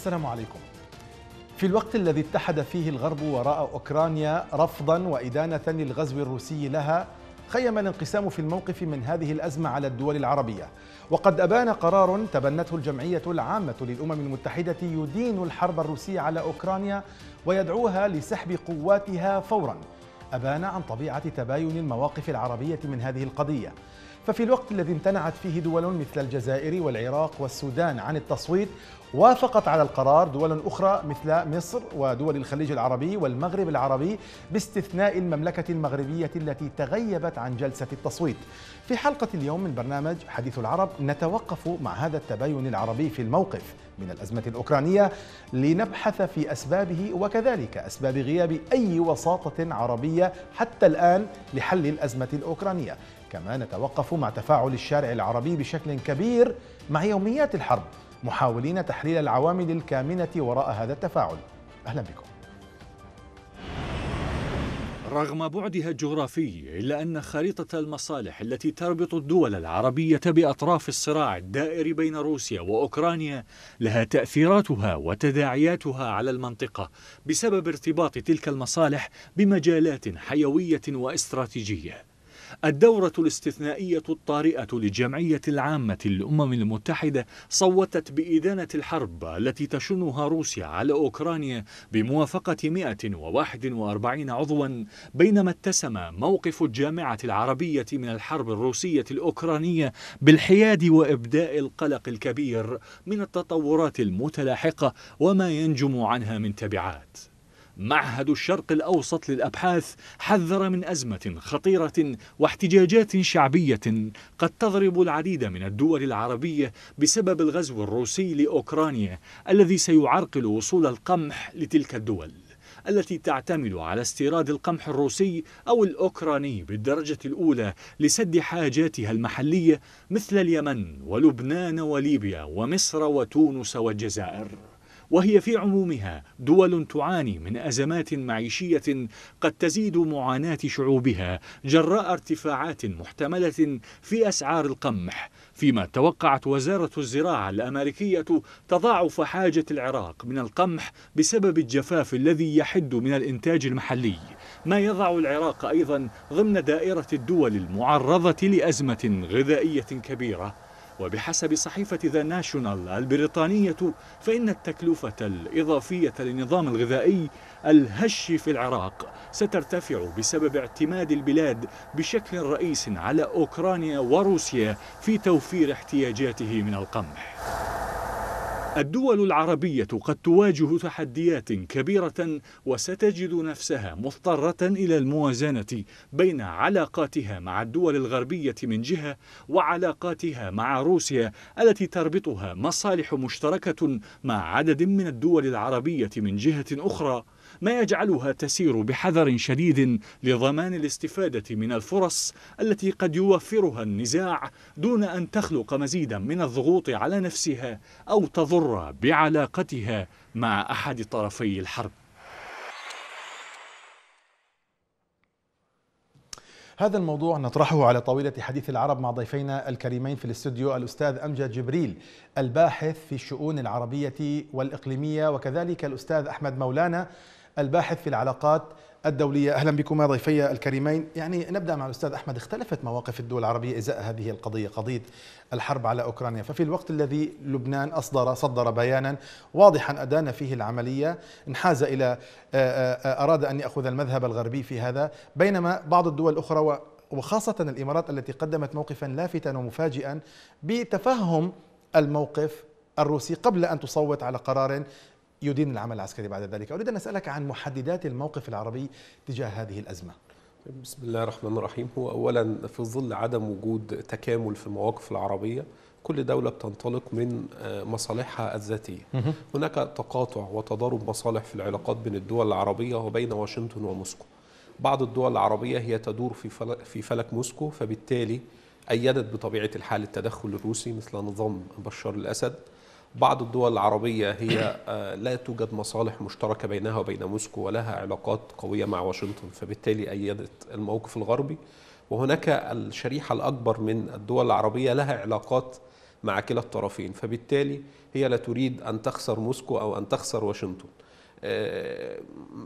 السلام عليكم في الوقت الذي اتحد فيه الغرب وراء أوكرانيا رفضا وإدانة للغزو الروسي لها خيم الانقسام في الموقف من هذه الأزمة على الدول العربية وقد أبان قرار تبنته الجمعية العامة للأمم المتحدة يدين الحرب الروسية على أوكرانيا ويدعوها لسحب قواتها فورا أبان عن طبيعة تباين المواقف العربية من هذه القضية ففي الوقت الذي امتنعت فيه دول مثل الجزائر والعراق والسودان عن التصويت وافقت على القرار دول أخرى مثل مصر ودول الخليج العربي والمغرب العربي باستثناء المملكة المغربية التي تغيبت عن جلسة التصويت في حلقة اليوم من برنامج حديث العرب نتوقف مع هذا التباين العربي في الموقف من الأزمة الأوكرانية لنبحث في أسبابه وكذلك أسباب غياب أي وساطة عربية حتى الآن لحل الأزمة الأوكرانية كما نتوقف مع تفاعل الشارع العربي بشكل كبير مع يوميات الحرب محاولين تحليل العوامل الكامنة وراء هذا التفاعل أهلا بكم رغم بعدها الجغرافي إلا أن خريطة المصالح التي تربط الدول العربية بأطراف الصراع الدائر بين روسيا وأوكرانيا لها تأثيراتها وتداعياتها على المنطقة بسبب ارتباط تلك المصالح بمجالات حيوية واستراتيجية الدورة الاستثنائية الطارئة للجمعية العامة للأمم المتحدة صوتت بإدانة الحرب التي تشنها روسيا على أوكرانيا بموافقة 141 عضوا بينما اتسم موقف الجامعة العربية من الحرب الروسية الأوكرانية بالحياد وإبداء القلق الكبير من التطورات المتلاحقة وما ينجم عنها من تبعات معهد الشرق الأوسط للأبحاث حذر من أزمة خطيرة واحتجاجات شعبية قد تضرب العديد من الدول العربية بسبب الغزو الروسي لأوكرانيا الذي سيعرقل وصول القمح لتلك الدول التي تعتمد على استيراد القمح الروسي أو الأوكراني بالدرجة الأولى لسد حاجاتها المحلية مثل اليمن ولبنان وليبيا ومصر وتونس والجزائر وهي في عمومها دول تعاني من أزمات معيشية قد تزيد معاناة شعوبها جراء ارتفاعات محتملة في أسعار القمح فيما توقعت وزارة الزراعة الأمريكية تضاعف حاجة العراق من القمح بسبب الجفاف الذي يحد من الإنتاج المحلي ما يضع العراق أيضا ضمن دائرة الدول المعرضة لأزمة غذائية كبيرة وبحسب صحيفة ذا ناشونال البريطانية فإن التكلفة الإضافية للنظام الغذائي الهش في العراق سترتفع بسبب اعتماد البلاد بشكل رئيس على أوكرانيا وروسيا في توفير احتياجاته من القمح الدول العربية قد تواجه تحديات كبيرة وستجد نفسها مضطرة إلى الموازنة بين علاقاتها مع الدول الغربية من جهة وعلاقاتها مع روسيا التي تربطها مصالح مشتركة مع عدد من الدول العربية من جهة أخرى ما يجعلها تسير بحذر شديد لضمان الاستفادة من الفرص التي قد يوفرها النزاع دون أن تخلق مزيدا من الضغوط على نفسها أو تضر بعلاقتها مع أحد طرفي الحرب هذا الموضوع نطرحه على طاولة حديث العرب مع ضيفينا الكريمين في الاستوديو الأستاذ أمجد جبريل الباحث في الشؤون العربية والإقليمية وكذلك الأستاذ أحمد مولانا الباحث في العلاقات الدولية أهلا بكما ضيفي الكريمين يعني نبدأ مع الأستاذ أحمد اختلفت مواقف الدول العربية إزاء هذه القضية قضية الحرب على أوكرانيا ففي الوقت الذي لبنان أصدر صدر بيانا واضحا أدان فيه العملية انحاز إلى آه، آه، آه، أراد أن يأخذ المذهب الغربي في هذا بينما بعض الدول الأخرى وخاصة الإمارات التي قدمت موقفا لافتا ومفاجئا بتفهم الموقف الروسي قبل أن تصوت على قرار يدين العمل العسكري بعد ذلك أريد أن أسألك عن محددات الموقف العربي تجاه هذه الأزمة بسم الله الرحمن الرحيم هو أولا في ظل عدم وجود تكامل في المواقف العربية كل دولة بتنطلق من آه، مصالحها الذاتية هناك تقاطع وتضارب مصالح في العلاقات بين الدول العربية وبين واشنطن وموسكو بعض الدول العربية هي تدور في فلك, في فلك موسكو فبالتالي أيدت بطبيعة الحال التدخل الروسي مثل نظام بشار الأسد بعض الدول العربية هي آه، لا توجد مصالح مشتركة بينها وبين موسكو ولها علاقات قوية مع واشنطن فبالتالي أيدت الموقف الغربي وهناك الشريحة الأكبر من الدول العربية لها علاقات مع كلا الطرفين فبالتالي هي لا تريد أن تخسر موسكو أو أن تخسر واشنطن آه،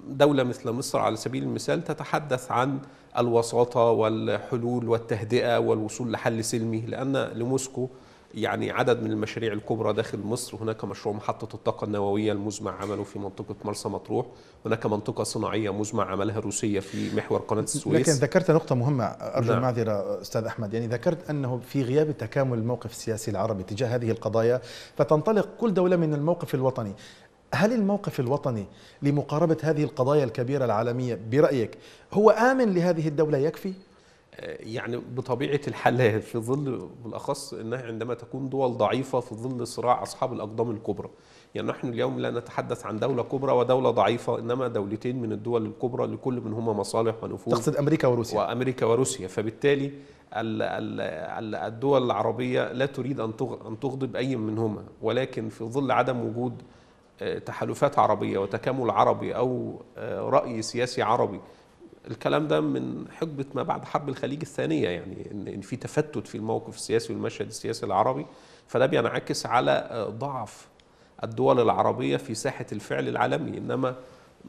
دولة مثل مصر على سبيل المثال تتحدث عن الوساطة والحلول والتهدئة والوصول لحل سلمي لأن لموسكو يعني عدد من المشاريع الكبرى داخل مصر هناك مشروع محطة الطاقة النووية المزمع عمله في منطقة مرسى مطروح هناك منطقة صناعية مزمع عملها روسية في محور قناة السويس لكن ذكرت نقطة مهمة أرجو نعم. المعذرة أستاذ أحمد يعني ذكرت أنه في غياب تكامل الموقف السياسي العربي تجاه هذه القضايا فتنطلق كل دولة من الموقف الوطني هل الموقف الوطني لمقاربة هذه القضايا الكبيرة العالمية برأيك هو آمن لهذه الدولة يكفي؟ يعني بطبيعه الحال في ظل بالاخص انها عندما تكون دول ضعيفه في ظل صراع اصحاب الاقدام الكبرى يعني نحن اليوم لا نتحدث عن دوله كبرى ودوله ضعيفه انما دولتين من الدول الكبرى لكل منهما مصالح ونفوذ تقصد امريكا وروسيا وامريكا وروسيا فبالتالي الدول العربيه لا تريد ان ان تغضب اي منهما ولكن في ظل عدم وجود آه، تحالفات عربيه وتكامل عربي او آه، راي سياسي عربي الكلام ده من حقبه ما بعد حرب الخليج الثانيه يعني ان في تفتت في الموقف السياسي والمشهد السياسي العربي فده بينعكس على آه، ضعف الدول العربيه في ساحه الفعل العالمي انما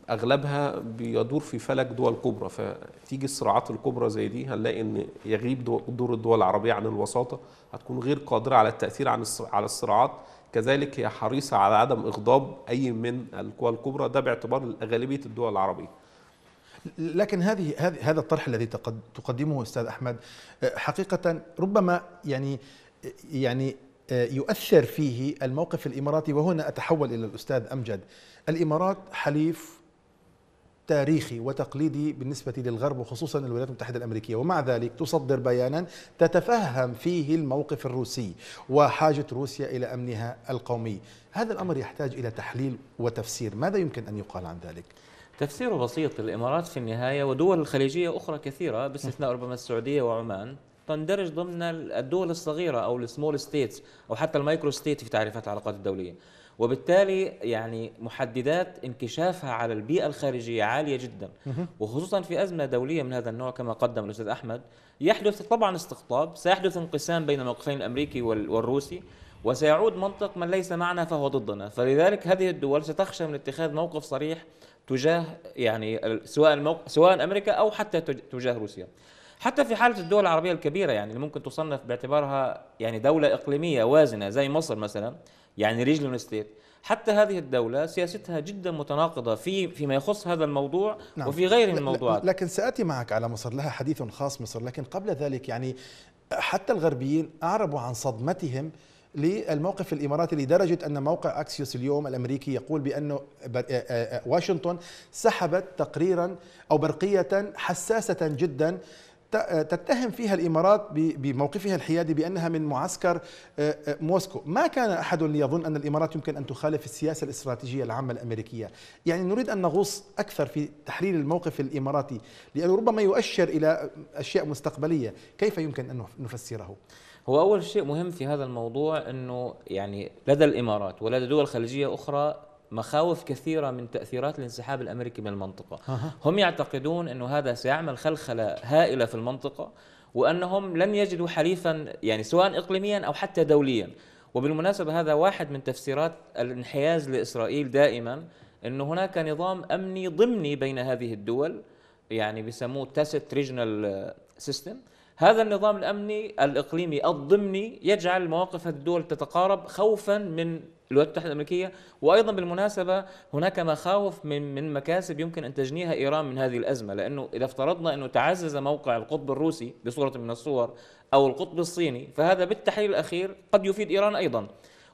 اغلبها بيدور في فلك دول كبرى فتيجي الصراعات الكبرى زي دي هنلاقي ان يغيب دور الدول العربيه عن الوساطه هتكون غير قادره على التاثير عن على الصراعات كذلك هي حريصه على عدم اغضاب اي من القوى الكبرى ده باعتبار غالبيه الدول العربيه لكن هذه هذا الطرح الذي تقدمه استاذ احمد آه، حقيقه ربما يعني آه، يعني آه، يؤثر فيه الموقف الاماراتي وهنا اتحول الى الاستاذ امجد الامارات حليف تاريخي وتقليدي بالنسبة للغرب وخصوصا الولايات المتحدة الأمريكية ومع ذلك تصدر بيانا تتفهم فيه الموقف الروسي وحاجة روسيا إلى أمنها القومي هذا الأمر يحتاج إلى تحليل وتفسير ماذا يمكن أن يقال عن ذلك؟ تفسيره بسيط الامارات في النهايه ودول الخليجيه اخرى كثيره باستثناء ربما السعوديه وعمان تندرج ضمن الدول الصغيره او السمول ستيتس او حتى المايكرو ستيت في تعريفات العلاقات الدوليه وبالتالي يعني محددات انكشافها على البيئه الخارجيه عاليه جدا وخصوصا في ازمه دوليه من هذا النوع كما قدم الاستاذ احمد يحدث طبعا استقطاب سيحدث انقسام بين الموقفين الامريكي والروسي وسيعود منطق من ليس معنا فهو ضدنا فلذلك هذه الدول ستخشى من اتخاذ موقف صريح تجاه يعني سواء سواء امريكا او حتى تجاه روسيا. حتى في حاله الدول العربيه الكبيره يعني اللي ممكن تصنف باعتبارها يعني دوله اقليميه وازنه زي مصر مثلا يعني ريجنال ستيت حتى هذه الدولة سياستها جدا متناقضة في فيما يخص هذا الموضوع نعم. وفي غيره من الموضوعات لكن سأتي معك على مصر لها حديث خاص مصر لكن قبل ذلك يعني حتى الغربيين أعربوا عن صدمتهم للموقف الاماراتي لدرجه ان موقع اكسيوس اليوم الامريكي يقول بانه آه، آه، آه، واشنطن سحبت تقريرا او برقيه حساسه جدا تتهم فيها الامارات بموقفها الحيادي بانها من معسكر موسكو، ما كان احد يظن ان الامارات يمكن ان تخالف السياسه الاستراتيجيه العامه الامريكيه، يعني نريد ان نغوص اكثر في تحرير الموقف الاماراتي لانه ربما يؤشر الى اشياء مستقبليه، كيف يمكن ان نفسره؟ هو اول شيء مهم في هذا الموضوع انه يعني لدى الامارات ولدى دول خليجيه اخرى مخاوف كثيرة من تأثيرات الانسحاب الأمريكي من المنطقة هم يعتقدون أنه هذا سيعمل خلخلة هائلة في المنطقة وأنهم لن يجدوا حليفا يعني سواء إقليميا أو حتى دوليا وبالمناسبة هذا واحد من تفسيرات الانحياز لإسرائيل دائما أنه هناك نظام أمني ضمني بين هذه الدول يعني بيسموه تاسيت ريجنال سيستم هذا النظام الامني الاقليمي الضمني يجعل مواقف الدول تتقارب خوفا من الولايات المتحده الامريكيه وايضا بالمناسبه هناك مخاوف من من مكاسب يمكن ان تجنيها ايران من هذه الازمه لانه اذا افترضنا انه تعزز موقع القطب الروسي بصوره من الصور او القطب الصيني فهذا بالتحليل الاخير قد يفيد ايران ايضا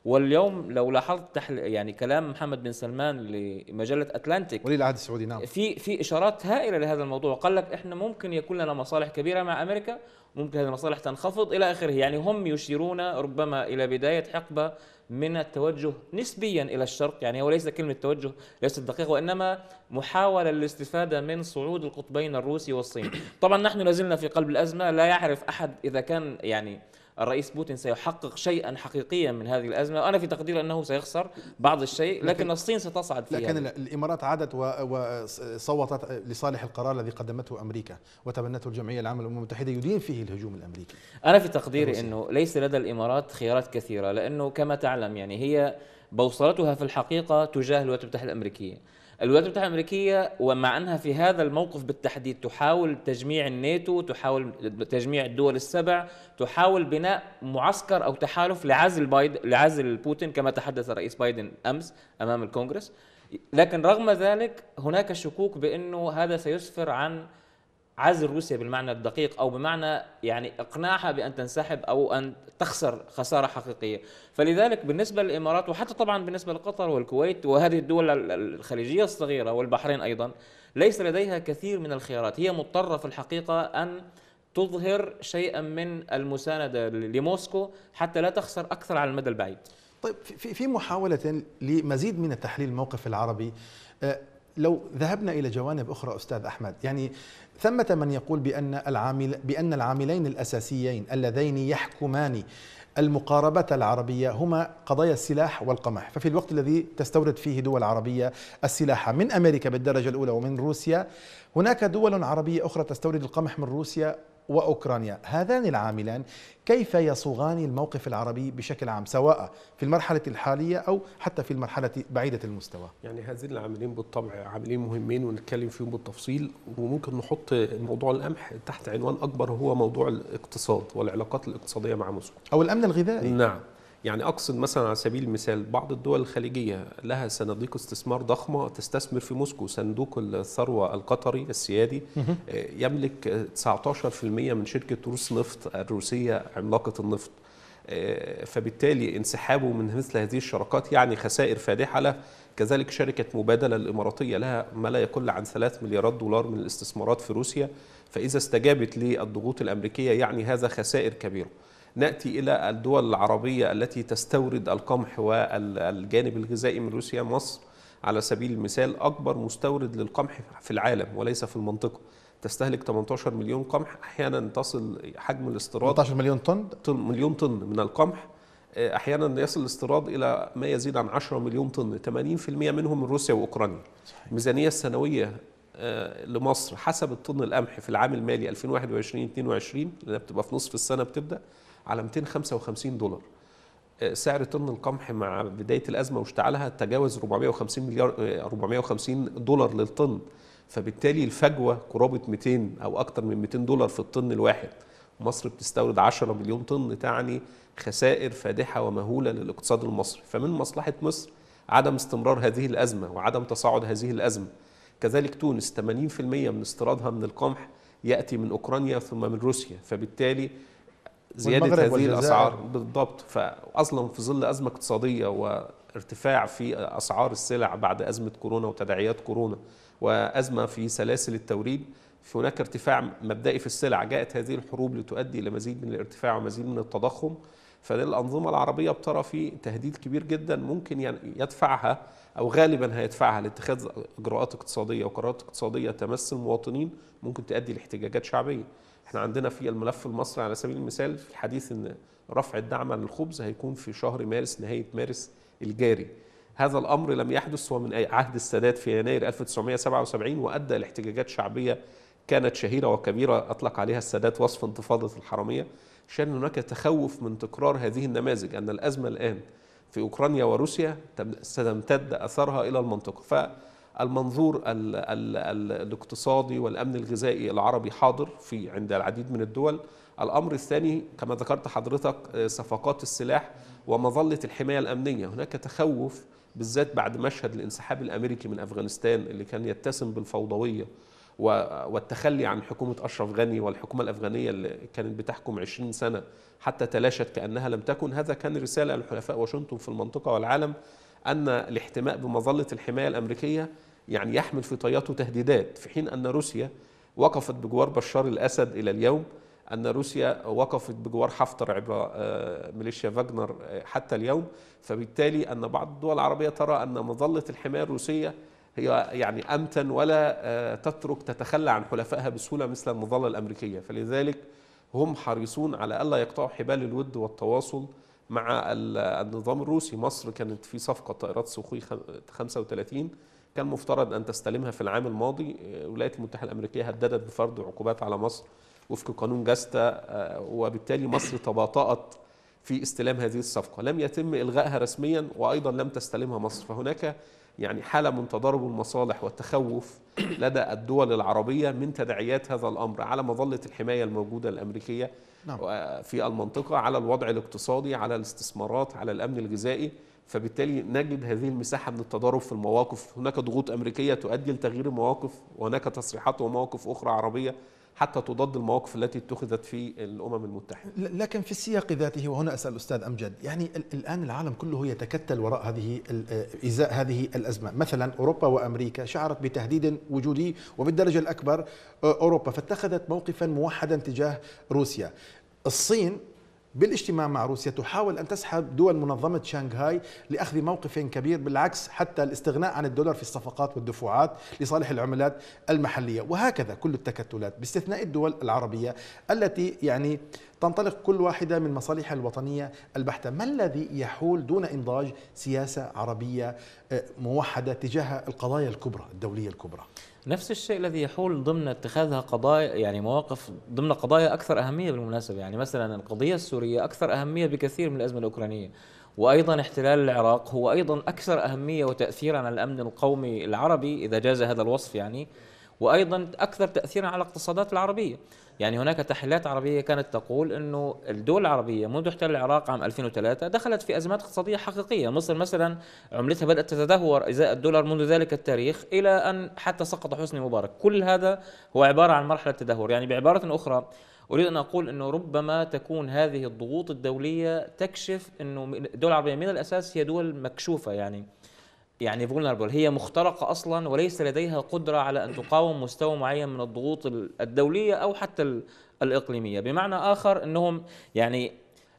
واليوم لو لاحظت يعني كلام محمد بن سلمان لمجله اتلانتيك ولي العهد السعودي نعم في في اشارات هائله لهذا الموضوع قال لك احنا ممكن يكون لنا مصالح كبيره مع امريكا ممكن هذه المصالح تنخفض الى اخره يعني هم يشيرون ربما الى بدايه حقبه من التوجه نسبيا الى الشرق يعني هو ليس كلمه توجه ليست دقيقه وانما محاوله للاستفاده من صعود القطبين الروسي والصيني طبعا نحن لازلنا في قلب الازمه لا يعرف احد اذا كان يعني الرئيس بوتين سيحقق شيئا حقيقيا من هذه الازمه وانا في تقديري انه سيخسر بعض الشيء لكن, لكن الصين ستصعد فيها لكن الامارات عادت وصوتت لصالح القرار الذي قدمته امريكا وتبنته الجمعيه العامه للامم المتحده يدين فيه الهجوم الامريكي انا في تقديري انه ليس لدى الامارات خيارات كثيره لانه كما تعلم يعني هي بوصلتها في الحقيقه تجاه الولايات المتحده الامريكيه الولايات المتحده الامريكيه ومع انها في هذا الموقف بالتحديد تحاول تجميع الناتو تحاول تجميع الدول السبع تحاول بناء معسكر او تحالف لعزل بايد لعزل بوتين كما تحدث الرئيس بايدن امس امام الكونغرس لكن رغم ذلك هناك شكوك بانه هذا سيسفر عن عزل روسيا بالمعنى الدقيق او بمعنى يعني اقناعها بان تنسحب او ان تخسر خساره حقيقيه، فلذلك بالنسبه للامارات وحتى طبعا بالنسبه لقطر والكويت وهذه الدول الخليجيه الصغيره والبحرين ايضا ليس لديها كثير من الخيارات، هي مضطره في الحقيقه ان تظهر شيئا من المسانده لموسكو حتى لا تخسر اكثر على المدى البعيد. طيب في محاوله لمزيد من التحليل الموقف العربي آه، لو ذهبنا الى جوانب اخرى استاذ احمد يعني ثمة من يقول بأن, العامل بأن العاملين الأساسيين اللذين يحكمان المقاربة العربية هما قضايا السلاح والقمح ففي الوقت الذي تستورد فيه دول عربية السلاح من أمريكا بالدرجة الأولى ومن روسيا هناك دول عربية أخرى تستورد القمح من روسيا واوكرانيا هذان العاملان كيف يصوغان الموقف العربي بشكل عام سواء في المرحله الحاليه او حتى في المرحله بعيده المستوى يعني هذين العاملين بالطبع عاملين مهمين ونتكلم فيهم بالتفصيل وممكن نحط موضوع القمح تحت عنوان اكبر هو موضوع الاقتصاد والعلاقات الاقتصاديه مع موسكو او الامن الغذائي نعم يعني اقصد مثلا على سبيل المثال بعض الدول الخليجيه لها صناديق استثمار ضخمه تستثمر في موسكو صندوق الثروه القطري السيادي آه، يملك 19% من شركه روس نفط الروسيه عملاقه النفط آه، فبالتالي انسحابه من مثل هذه الشراكات يعني خسائر فادحه له كذلك شركه مبادله الاماراتيه لها ما لا يقل عن 3 مليارات دولار من الاستثمارات في روسيا فاذا استجابت للضغوط الامريكيه يعني هذا خسائر كبيره ناتي الى الدول العربيه التي تستورد القمح والجانب الغذائي من روسيا مصر على سبيل المثال اكبر مستورد للقمح في العالم وليس في المنطقه تستهلك 18 مليون قمح احيانا تصل حجم الاستيراد 18 مليون طن مليون طن من القمح آه، احيانا يصل الاستيراد الى ما يزيد عن 10 مليون طن 80% منهم من روسيا واوكرانيا الميزانيه السنويه آه، لمصر حسب الطن القمح في العام المالي 2021 22 اللي بتبقى في نصف السنه بتبدا على 255 دولار آه، سعر طن القمح مع بدايه الازمه واشتعالها تجاوز 450 مليار 450 آه، دولار للطن فبالتالي الفجوه قرابه 200 او اكثر من 200 دولار في الطن الواحد مصر بتستورد 10 مليون طن تعني خسائر فادحه ومهوله للاقتصاد المصري فمن مصلحه مصر عدم استمرار هذه الازمه وعدم تصاعد هذه الازمه كذلك تونس 80% من استيرادها من القمح ياتي من اوكرانيا ثم من روسيا فبالتالي زياده هذه الاسعار بالضبط فاصلا في ظل ازمه اقتصاديه وارتفاع في اسعار السلع بعد ازمه كورونا وتداعيات كورونا وازمه في سلاسل التوريد في هناك ارتفاع مبدئي في السلع جاءت هذه الحروب لتؤدي الى مزيد من الارتفاع ومزيد من التضخم فالأنظمة العربية بترى في تهديد كبير جدا ممكن يدفعها أو غالبا هيدفعها لاتخاذ إجراءات اقتصادية وقرارات اقتصادية تمس المواطنين ممكن تؤدي لاحتجاجات شعبية احنا عندنا في الملف المصري على سبيل المثال في الحديث ان رفع الدعم عن الخبز هيكون في شهر مارس نهايه مارس الجاري هذا الامر لم يحدث ومن عهد السادات في يناير 1977 وادى لاحتجاجات شعبيه كانت شهيره وكبيره اطلق عليها السادات وصف انتفاضه الحراميه شان هناك تخوف من تكرار هذه النماذج ان الازمه الان في اوكرانيا وروسيا ستمتد اثرها الى المنطقه المنظور الاقتصادي والامن الغذائي العربي حاضر في عند العديد من الدول الامر الثاني كما ذكرت حضرتك آه، صفقات السلاح ومظله الحمايه الامنيه هناك تخوف بالذات بعد مشهد الانسحاب الامريكي من افغانستان اللي كان يتسم بالفوضويه والتخلي عن حكومة أشرف غني والحكومة الأفغانية اللي كانت بتحكم 20 سنة حتى تلاشت كأنها لم تكن هذا كان رسالة لحلفاء واشنطن في المنطقة والعالم أن الاحتماء بمظلة الحماية الأمريكية يعني يحمل في طياته تهديدات في حين أن روسيا وقفت بجوار بشار الأسد إلى اليوم أن روسيا وقفت بجوار حفتر عبر آه، ميليشيا فاجنر آه، حتى اليوم فبالتالي أن بعض الدول العربية ترى أن مظلة الحماية الروسية هي يعني أمتن ولا آه، تترك تتخلى عن حلفائها بسهولة مثل المظلة الأمريكية فلذلك هم حريصون على ألا يقطعوا حبال الود والتواصل مع النظام الروسي مصر كانت في صفقة طائرات سخوي 35 كان مفترض أن تستلمها في العام الماضي الولايات آه، المتحدة الأمريكية هددت بفرض عقوبات على مصر وفق قانون جاستا آه، وبالتالي مصر تباطأت في استلام هذه الصفقة لم يتم إلغائها رسميا وأيضا لم تستلمها مصر فهناك يعني حالة من تضارب المصالح والتخوف لدى الدول العربية من تداعيات هذا الأمر على مظلة الحماية الموجودة الأمريكية نعم. في المنطقة على الوضع الاقتصادي على الاستثمارات على الأمن الغذائي فبالتالي نجد هذه المساحة من التضارب في المواقف هناك ضغوط أمريكية تؤدي لتغيير المواقف وهناك تصريحات ومواقف أخرى عربية حتى تضاد المواقف التي اتخذت في الامم المتحده. لكن في السياق ذاته وهنا اسال الاستاذ امجد، يعني الان العالم كله يتكتل وراء هذه آه، ازاء هذه الازمه، مثلا اوروبا وامريكا شعرت بتهديد وجودي وبالدرجه الاكبر اوروبا فاتخذت موقفا موحدا تجاه روسيا. الصين بالاجتماع مع روسيا تحاول أن تسحب دول منظمة شانغهاي لأخذ موقف كبير بالعكس حتى الاستغناء عن الدولار في الصفقات والدفعات لصالح العملات المحلية وهكذا كل التكتلات باستثناء الدول العربية التي يعني تنطلق كل واحدة من مصالحها الوطنية البحتة ما الذي يحول دون إنضاج سياسة عربية آه، موحدة تجاه القضايا الكبرى الدولية الكبرى نفس الشيء الذي يحول ضمن اتخاذها قضايا يعني مواقف ضمن قضايا اكثر اهميه بالمناسبه يعني مثلا القضيه السوريه اكثر اهميه بكثير من الازمه الاوكرانيه وايضا احتلال العراق هو ايضا اكثر اهميه وتاثيرا على الامن القومي العربي اذا جاز هذا الوصف يعني وايضا اكثر تاثيرا على الاقتصادات العربيه يعني هناك تحليلات عربيه كانت تقول انه الدول العربيه منذ احتلال العراق عام 2003 دخلت في ازمات اقتصاديه حقيقيه مصر مثلا عملتها بدات تتدهور ازاء الدولار منذ ذلك التاريخ الى ان حتى سقط حسني مبارك كل هذا هو عباره عن مرحله تدهور يعني بعباره اخرى اريد ان اقول انه ربما تكون هذه الضغوط الدوليه تكشف انه الدول العربيه من الاساس هي دول مكشوفه يعني يعني فولنربل هي مخترقة أصلا وليس لديها قدرة على أن تقاوم مستوى معين من الضغوط الدولية أو حتى الإقليمية بمعنى آخر أنهم يعني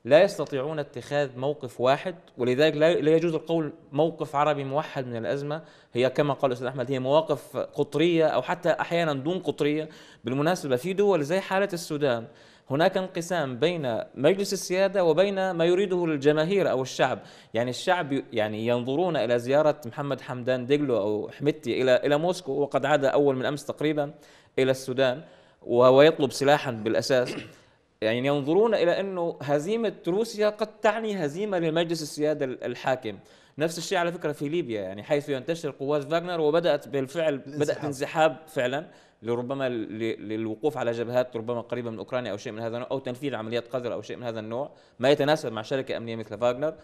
لا يستطيعون اتخاذ موقف واحد ولذلك لا يجوز القول موقف عربي موحد من الأزمة هي كما قال الأستاذ أحمد هي مواقف قطرية أو حتى أحيانا دون قطرية بالمناسبة في دول زي حالة السودان هناك انقسام بين مجلس السياده وبين ما يريده الجماهير او الشعب، يعني الشعب يعني ينظرون الى زياره محمد حمدان ديغلو او حمدتي الى الى موسكو وقد عاد اول من امس تقريبا الى السودان وهو يطلب سلاحا بالاساس يعني ينظرون الى انه هزيمه روسيا قد تعني هزيمه لمجلس السياده الحاكم نفس الشيء على فكره في ليبيا يعني حيث ينتشر قوات فاغنر وبدات بالفعل بدات انسحاب فعلا لربما للوقوف على جبهات ربما قريبه من اوكرانيا او شيء من هذا النوع او تنفيذ عمليات قذر او شيء من هذا النوع ما يتناسب مع شركه امنيه مثل فاغنر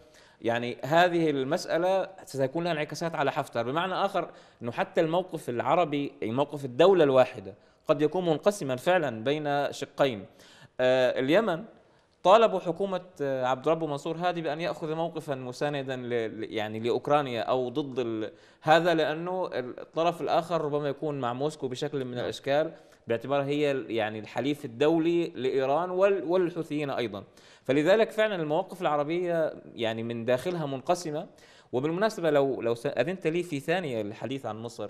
يعني هذه المسألة ستكون لها انعكاسات على حفتر بمعنى آخر أنه حتى الموقف العربي أي موقف الدولة الواحدة قد يكون منقسما فعلا بين شقين آه اليمن طالبوا حكومة آه، عبد ربه منصور هادي بأن يأخذ موقفا مساندا يعني لأوكرانيا أو ضد ال... هذا لأنه الطرف الآخر ربما يكون مع موسكو بشكل من نعم. الأشكال باعتبارها هي يعني الحليف الدولي لإيران وال... والحوثيين أيضا فلذلك فعلا المواقف العربية يعني من داخلها منقسمة وبالمناسبة لو لو أذنت لي في ثانية الحديث عن مصر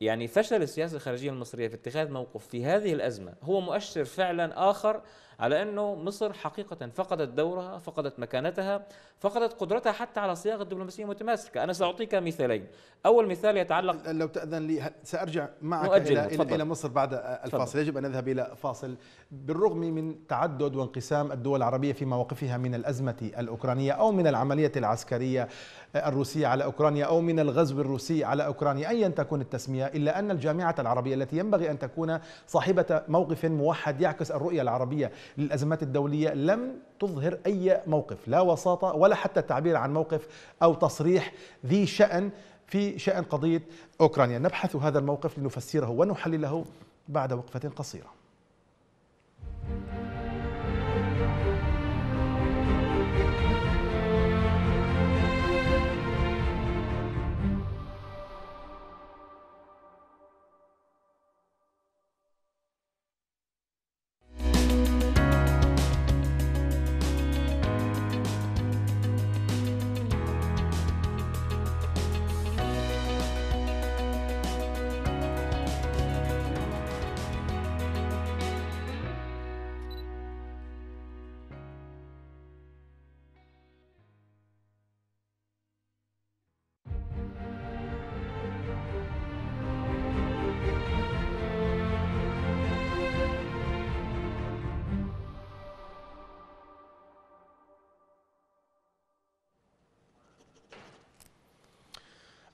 يعني فشل السياسة الخارجية المصرية في اتخاذ موقف في هذه الأزمة هو مؤشر فعلا آخر على أنه مصر حقيقة فقدت دورها فقدت مكانتها فقدت قدرتها حتى على صياغة دبلوماسية متماسكة أنا سأعطيك مثالين أول مثال يتعلق لو تأذن لي سأرجع معك إلى, إلى, إلى مصر بعد الفاصل يجب أن نذهب إلى فاصل بالرغم من تعدد وانقسام الدول العربية في مواقفها من الأزمة الأوكرانية أو من العملية العسكرية الروسية على أوكرانيا أو من الغزو الروسي على أوكرانيا أيا تكون التسمية إلا أن الجامعة العربية التي ينبغي أن تكون صاحبة موقف موحد يعكس الرؤية العربية للأزمات الدولية لم تظهر أي موقف لا وساطة ولا حتى تعبير عن موقف أو تصريح ذي شأن في شأن قضية أوكرانيا نبحث هذا الموقف لنفسره ونحلله بعد وقفة قصيرة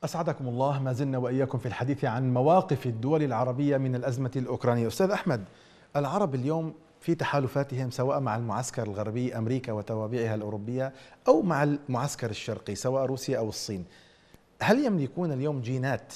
أسعدكم الله ما زلنا وإياكم في الحديث عن مواقف الدول العربية من الأزمة الأوكرانية أستاذ أحمد العرب اليوم في تحالفاتهم سواء مع المعسكر الغربي أمريكا وتوابعها الأوروبية أو مع المعسكر الشرقي سواء روسيا أو الصين هل يملكون اليوم جينات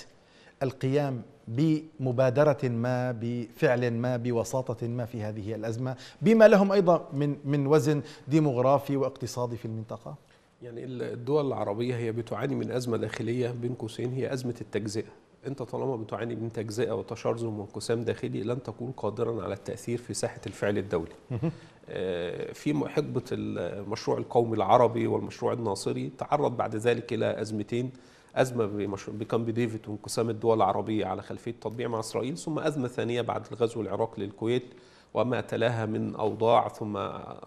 القيام بمبادرة ما بفعل ما بوساطة ما في هذه الأزمة بما لهم أيضا من, من وزن ديمغرافي واقتصادي في المنطقة؟ يعني الدول العربية هي بتعاني من أزمة داخلية بين قوسين هي أزمة التجزئة أنت طالما بتعاني من تجزئة وتشرذم وانقسام داخلي لن تكون قادرا على التأثير في ساحة الفعل الدولي آه، في حقبة المشروع القومي العربي والمشروع الناصري تعرض بعد ذلك إلى أزمتين أزمة بكامب ديفيد وانقسام الدول العربية على خلفية تطبيع مع إسرائيل ثم أزمة ثانية بعد الغزو العراق للكويت وما تلاها من أوضاع ثم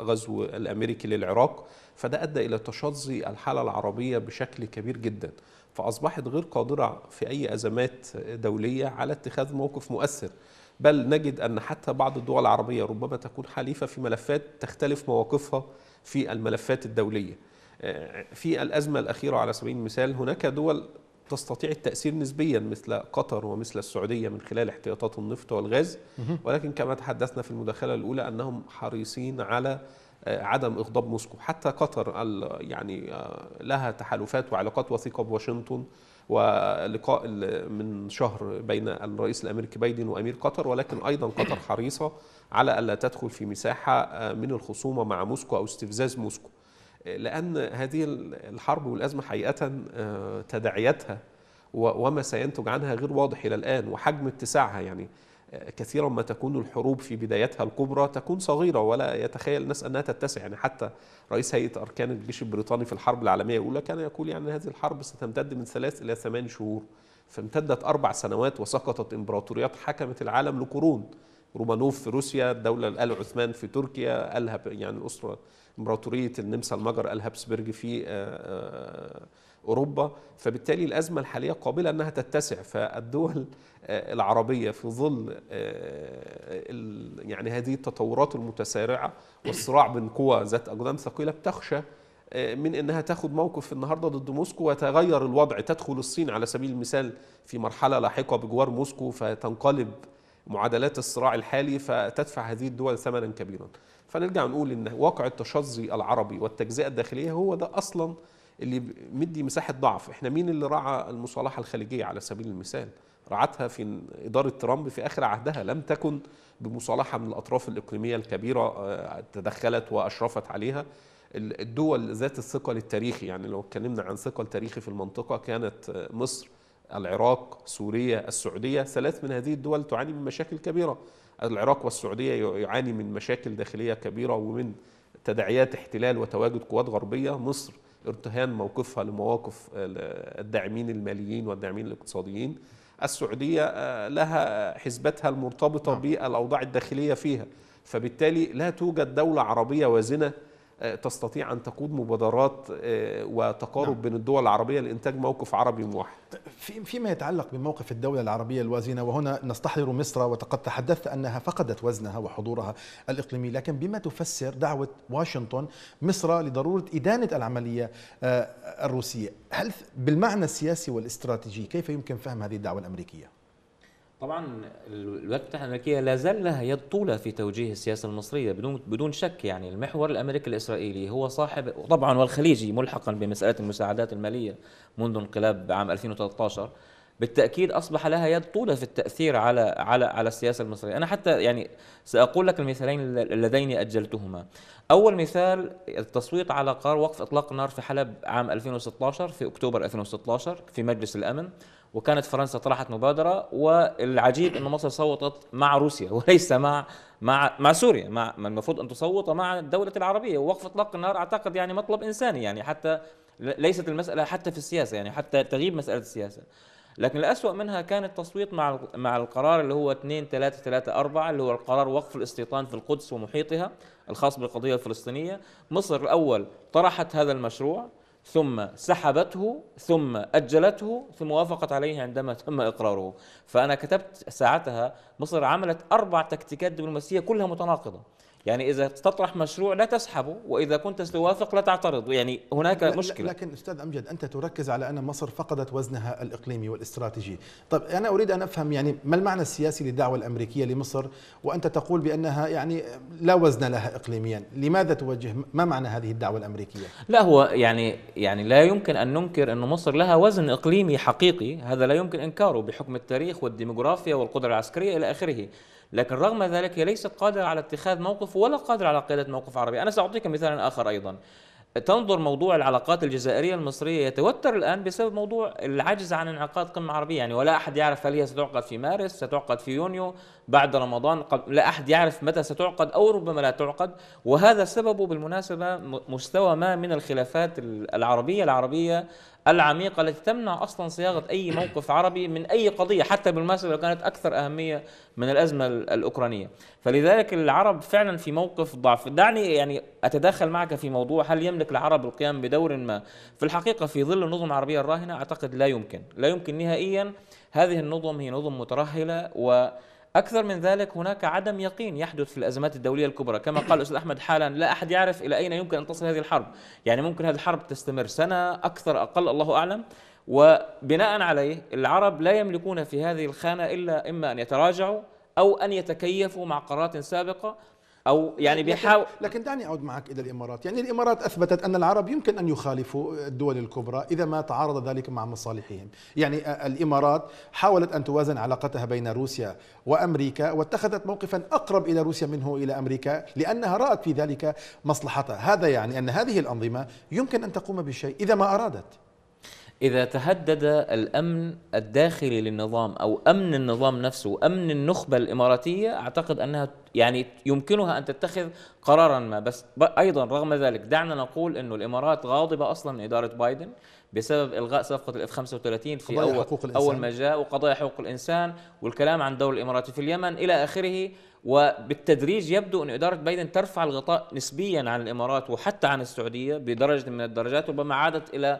غزو الأمريكي للعراق فده أدى إلى تشظي الحالة العربية بشكل كبير جدا فأصبحت غير قادرة في أي أزمات دولية على اتخاذ موقف مؤثر بل نجد أن حتى بعض الدول العربية ربما تكون حليفة في ملفات تختلف مواقفها في الملفات الدولية آه، في الأزمة الأخيرة على سبيل المثال هناك دول تستطيع التأثير نسبيا مثل قطر ومثل السعودية من خلال احتياطات النفط والغاز ولكن كما تحدثنا في المداخلة الأولى أنهم حريصين على آه، عدم إغضاب موسكو حتى قطر يعني آه، لها تحالفات وعلاقات وثيقة بواشنطن ولقاء من شهر بين الرئيس الامريكي بايدن وامير قطر ولكن ايضا قطر حريصه على الا تدخل في مساحه آه، من الخصومه مع موسكو او استفزاز موسكو. لأن هذه الحرب والأزمة حقيقة آه، تداعياتها وما سينتج عنها غير واضح إلى الآن وحجم اتساعها يعني آه، كثيرا ما تكون الحروب في بدايتها الكبرى تكون صغيرة ولا يتخيل الناس أنها تتسع يعني حتى رئيس هيئة أركان الجيش البريطاني في الحرب العالمية الأولى كان يقول يعني هذه الحرب ستمتد من ثلاث إلى ثمان شهور فامتدت أربع سنوات وسقطت إمبراطوريات حكمت العالم لقرون رومانوف في روسيا الدوله ال عثمان في تركيا الهب يعني الاسره امبراطوريه النمسا المجر الهابسبرج في آه، آه، اوروبا فبالتالي الازمه الحاليه قابله انها تتسع فالدول آه، العربيه في ظل يعني هذه التطورات المتسارعه والصراع بين قوى ذات اقدام ثقيله بتخشى من انها تاخد موقف النهارده ضد موسكو وتغير الوضع تدخل الصين على سبيل المثال في مرحله لاحقه بجوار موسكو فتنقلب معادلات الصراع الحالي فتدفع هذه الدول ثمنا كبيرا فنرجع نقول ان واقع التشظي العربي والتجزئه الداخليه هو ده اصلا اللي مدي مساحه ضعف احنا مين اللي رعى المصالحه الخليجيه على سبيل المثال رعتها في إدارة ترامب في آخر عهدها لم تكن بمصالحة من الأطراف الإقليمية الكبيرة آه، تدخلت وأشرفت عليها الدول ذات الثقل التاريخي يعني لو اتكلمنا عن ثقل تاريخي في المنطقة كانت آه، مصر العراق سوريا السعودية ثلاث من هذه الدول تعاني من مشاكل كبيرة العراق والسعودية يعاني من مشاكل داخلية كبيرة ومن تداعيات احتلال وتواجد قوات غربية مصر ارتهان موقفها لمواقف الداعمين الماليين والداعمين الاقتصاديين السعودية آه، لها حزبتها المرتبطة نعم. بالأوضاع الداخلية فيها فبالتالي لا توجد دولة عربية وازنة تستطيع ان تقود مبادرات آه، وتقارب نعم. بين الدول العربيه لانتاج موقف عربي موحد. فيما يتعلق بموقف الدوله العربيه الوازنه وهنا نستحضر مصر وقد تحدثت انها فقدت وزنها وحضورها الاقليمي، لكن بما تفسر دعوه واشنطن مصر لضروره ادانه العمليه آه، الروسيه، هل بالمعنى السياسي والاستراتيجي كيف يمكن فهم هذه الدعوه الامريكيه؟ طبعا الولايات المتحده الامريكيه لا زال لها يد طوله في توجيه السياسه المصريه بدون بدون شك يعني المحور الامريكي الاسرائيلي هو صاحب طبعا والخليجي ملحقا بمساله المساعدات الماليه منذ انقلاب عام 2013 بالتاكيد اصبح لها يد طوله في التاثير على على على السياسه المصريه، انا حتى يعني ساقول لك المثالين اللذين اجلتهما. اول مثال التصويت على قرار وقف اطلاق النار في حلب عام 2016 في اكتوبر 2016 في مجلس الامن، وكانت فرنسا طرحت مبادره والعجيب انه مصر صوتت مع روسيا وليس مع مع مع سوريا مع المفروض ان تصوت مع الدوله العربيه ووقف اطلاق النار اعتقد يعني مطلب انساني يعني حتى ليست المساله حتى في السياسه يعني حتى تغيب مساله السياسه لكن الأسوأ منها كان التصويت مع مع القرار اللي هو 2 3 3 4 اللي هو القرار وقف الاستيطان في القدس ومحيطها الخاص بالقضية الفلسطينية مصر الأول طرحت هذا المشروع ثم سحبته ثم أجلته ثم وافقت عليه عندما تم إقراره فأنا كتبت ساعتها مصر عملت أربع تكتيكات دبلوماسية كلها متناقضة يعني اذا تطرح مشروع لا تسحبه واذا كنت توافق لا تعترض يعني هناك لا مشكله لكن استاذ امجد انت تركز على ان مصر فقدت وزنها الاقليمي والاستراتيجي طب انا اريد ان افهم يعني ما المعنى السياسي للدعوه الامريكيه لمصر وانت تقول بانها يعني لا وزن لها اقليميا لماذا توجه ما معنى هذه الدعوه الامريكيه لا هو يعني يعني لا يمكن ان ننكر ان مصر لها وزن اقليمي حقيقي هذا لا يمكن انكاره بحكم التاريخ والديموغرافيا والقدره العسكريه الى اخره لكن رغم ذلك هي ليست قادرة على اتخاذ موقف ولا قادرة على قيادة موقف عربي أنا سأعطيك مثالا آخر أيضا تنظر موضوع العلاقات الجزائرية المصرية يتوتر الآن بسبب موضوع العجز عن انعقاد قمة عربية يعني ولا أحد يعرف هل هي ستعقد في مارس ستعقد في يونيو بعد رمضان لا أحد يعرف متى ستعقد أو ربما لا تعقد وهذا سببه بالمناسبة مستوى ما من الخلافات العربية العربية العميقة التي تمنع أصلا صياغة أي موقف عربي من أي قضية حتى بالمناسبة لو كانت أكثر أهمية من الأزمة الأوكرانية فلذلك العرب فعلا في موقف ضعف دعني يعني أتداخل معك في موضوع هل يملك العرب القيام بدور ما في الحقيقة في ظل النظم العربية الراهنة أعتقد لا يمكن لا يمكن نهائيا هذه النظم هي نظم مترهلة و أكثر من ذلك هناك عدم يقين يحدث في الأزمات الدولية الكبرى كما قال الأستاذ أحمد حالا لا أحد يعرف إلى أين يمكن أن تصل هذه الحرب يعني ممكن هذه الحرب تستمر سنة أكثر أقل الله أعلم وبناء عليه العرب لا يملكون في هذه الخانة إلا إما أن يتراجعوا أو أن يتكيفوا مع قرارات سابقة او يعني بيحاول لكن دعني اعود معك الى الامارات، يعني الامارات اثبتت ان العرب يمكن ان يخالفوا الدول الكبرى اذا ما تعارض ذلك مع مصالحهم، يعني الامارات حاولت ان توازن علاقتها بين روسيا وامريكا واتخذت موقفا اقرب الى روسيا منه الى امريكا لانها رات في ذلك مصلحتها، هذا يعني ان هذه الانظمه يمكن ان تقوم بشيء اذا ما ارادت. إذا تهدد الأمن الداخلي للنظام أو أمن النظام نفسه أمن النخبة الإماراتية أعتقد أنها يعني يمكنها أن تتخذ قرارا ما بس أيضا رغم ذلك دعنا نقول أنه الإمارات غاضبة أصلا من إدارة بايدن بسبب إلغاء صفقة الإف 35 في أول, حقوق الإنسان. أول ما جاء وقضايا حقوق الإنسان والكلام عن دور الإماراتي في اليمن إلى آخره وبالتدريج يبدو أن إدارة بايدن ترفع الغطاء نسبيا عن الإمارات وحتى عن السعودية بدرجة من الدرجات ربما عادت إلى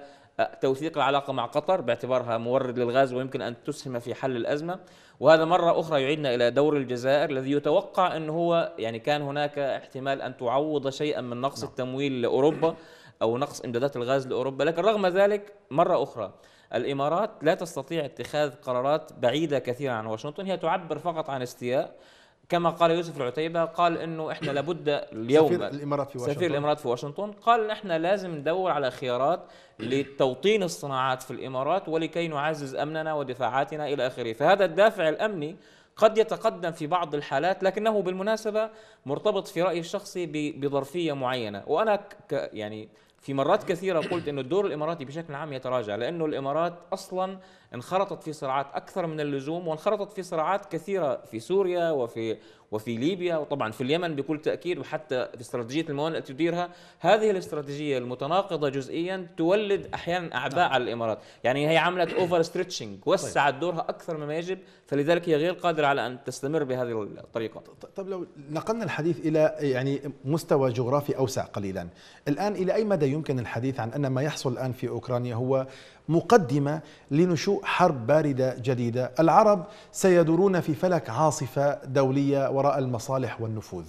توثيق العلاقة مع قطر باعتبارها مورد للغاز ويمكن أن تسهم في حل الأزمة وهذا مرة أخرى يعيدنا إلى دور الجزائر الذي يتوقع أن هو يعني كان هناك احتمال أن تعوض شيئا من نقص نعم. التمويل لأوروبا أو نقص إمدادات الغاز لأوروبا لكن رغم ذلك مرة أخرى الإمارات لا تستطيع اتخاذ قرارات بعيدة كثيرا عن واشنطن هي تعبر فقط عن استياء كما قال يوسف العتيبه قال انه احنا لابد اليوم سفير الامارات في واشنطن سفير الامارات في واشنطن قال احنا لازم ندور على خيارات لتوطين الصناعات في الامارات ولكي نعزز امننا ودفاعاتنا الى اخره، فهذا الدافع الامني قد يتقدم في بعض الحالات لكنه بالمناسبه مرتبط في رايي الشخصي بظرفيه معينه، وانا ك يعني في مرات كثيره قلت انه الدور الاماراتي بشكل عام يتراجع لانه الامارات اصلا انخرطت في صراعات أكثر من اللزوم وانخرطت في صراعات كثيرة في سوريا وفي وفي ليبيا وطبعا في اليمن بكل تأكيد وحتى في استراتيجية الموانئ التي تديرها هذه الاستراتيجية المتناقضة جزئيا تولد أحيانا أعباء نعم. على الإمارات يعني هي عملت أوفر ستريتشنج طيب. وسعت دورها أكثر مما يجب فلذلك هي غير قادرة على أن تستمر بهذه الطريقة طب لو نقلنا الحديث إلى يعني مستوى جغرافي أوسع قليلا الآن إلى أي مدى يمكن الحديث عن أن ما يحصل الآن في أوكرانيا هو مقدمة لنشوء حرب باردة جديدة العرب سيدورون في فلك عاصفة دولية وراء المصالح والنفوذ